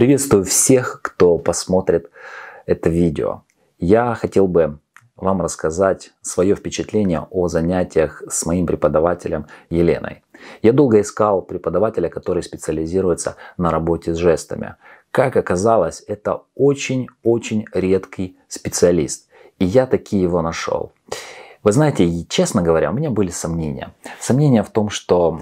Приветствую всех, кто посмотрит это видео. Я хотел бы вам рассказать свое впечатление о занятиях с моим преподавателем Еленой. Я долго искал преподавателя, который специализируется на работе с жестами. Как оказалось, это очень-очень редкий специалист. И я таки его нашел. Вы знаете, честно говоря, у меня были сомнения. Сомнения в том, что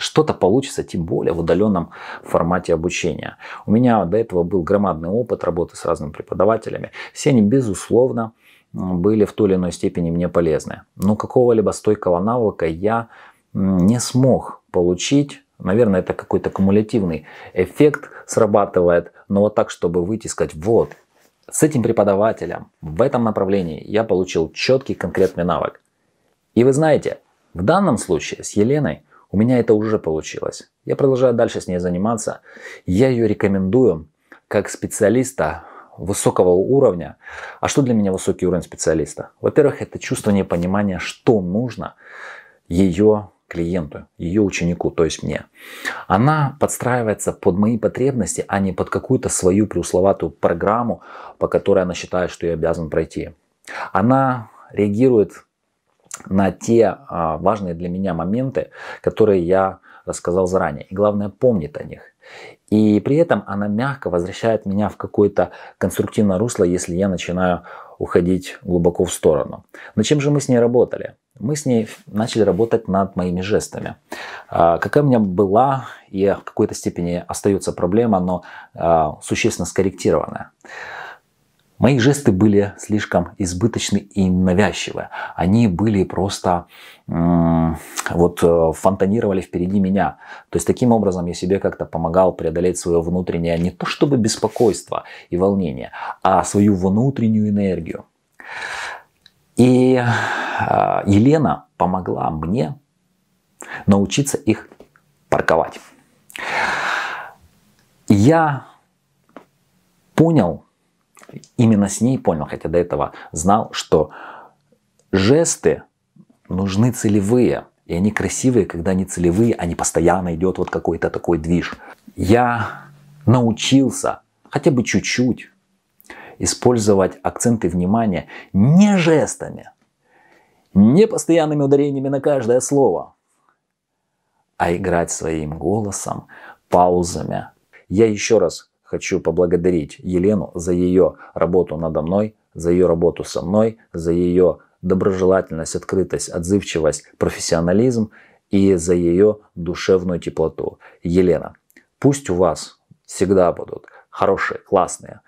что-то получится, тем более в удаленном формате обучения. У меня до этого был громадный опыт работы с разными преподавателями. Все они, безусловно, были в той или иной степени мне полезны. Но какого-либо стойкого навыка я не смог получить. Наверное, это какой-то кумулятивный эффект срабатывает. Но вот так, чтобы выйти и сказать, вот, с этим преподавателем в этом направлении я получил четкий конкретный навык. И вы знаете, в данном случае с Еленой – у меня это уже получилось. Я продолжаю дальше с ней заниматься. Я ее рекомендую как специалиста высокого уровня. А что для меня высокий уровень специалиста? Во-первых, это чувство непонимания, что нужно ее клиенту, ее ученику, то есть мне. Она подстраивается под мои потребности, а не под какую-то свою приусловатую программу, по которой она считает, что я обязан пройти. Она реагирует на те а, важные для меня моменты, которые я рассказал заранее. И главное, помнит о них. И при этом она мягко возвращает меня в какое-то конструктивное русло, если я начинаю уходить глубоко в сторону. Но чем же мы с ней работали? Мы с ней начали работать над моими жестами. А, какая у меня была и в какой-то степени остается проблема, но а, существенно скорректированная. Мои жесты были слишком избыточны и навязчивы. Они были просто вот э, фонтанировали впереди меня. То есть таким образом я себе как-то помогал преодолеть свое внутреннее не то чтобы беспокойство и волнение, а свою внутреннюю энергию. И а, Елена помогла мне научиться их парковать. Я понял, именно с ней понял, хотя до этого знал, что жесты нужны целевые. И они красивые, когда они целевые, а не постоянно идет вот какой-то такой движ. Я научился хотя бы чуть-чуть использовать акценты внимания не жестами, не постоянными ударениями на каждое слово, а играть своим голосом, паузами. Я еще раз хочу поблагодарить Елену за ее работу надо мной, за ее работу со мной, за ее доброжелательность, открытость, отзывчивость, профессионализм и за ее душевную теплоту. Елена, пусть у вас всегда будут хорошие, классные,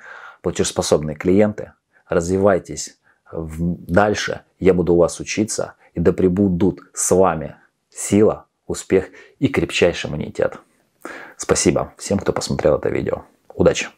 платежеспособные клиенты. Развивайтесь дальше, я буду у вас учиться, и да пребудут с вами сила, успех и крепчайший иммунитет. Спасибо всем, кто посмотрел это видео. Удачи!